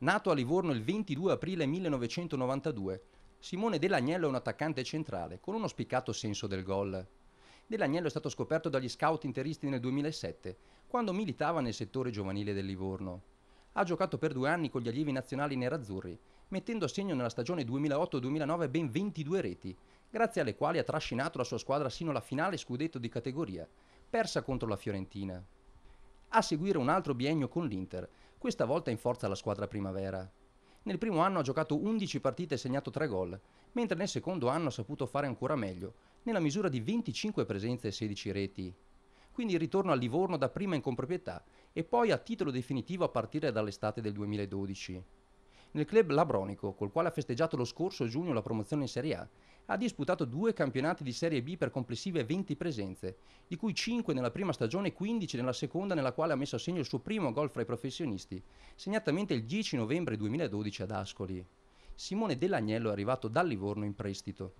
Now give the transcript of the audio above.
Nato a Livorno il 22 aprile 1992, Simone Dell'Agnello è un attaccante centrale con uno spiccato senso del gol. Dell'Agnello è stato scoperto dagli scout interisti nel 2007, quando militava nel settore giovanile del Livorno. Ha giocato per due anni con gli allievi nazionali nerazzurri, mettendo a segno nella stagione 2008-2009 ben 22 reti, grazie alle quali ha trascinato la sua squadra sino alla finale scudetto di categoria, persa contro la Fiorentina. A seguire un altro biennio con l'Inter, questa volta in forza la squadra primavera. Nel primo anno ha giocato 11 partite e segnato 3 gol, mentre nel secondo anno ha saputo fare ancora meglio, nella misura di 25 presenze e 16 reti. Quindi il ritorno a Livorno dapprima in comproprietà e poi a titolo definitivo a partire dall'estate del 2012. Nel club labronico, col quale ha festeggiato lo scorso giugno la promozione in Serie A, ha disputato due campionati di Serie B per complessive 20 presenze, di cui 5 nella prima stagione e 15 nella seconda nella quale ha messo a segno il suo primo gol fra i professionisti, segnatamente il 10 novembre 2012 ad Ascoli. Simone Dell'Agnello è arrivato dal Livorno in prestito.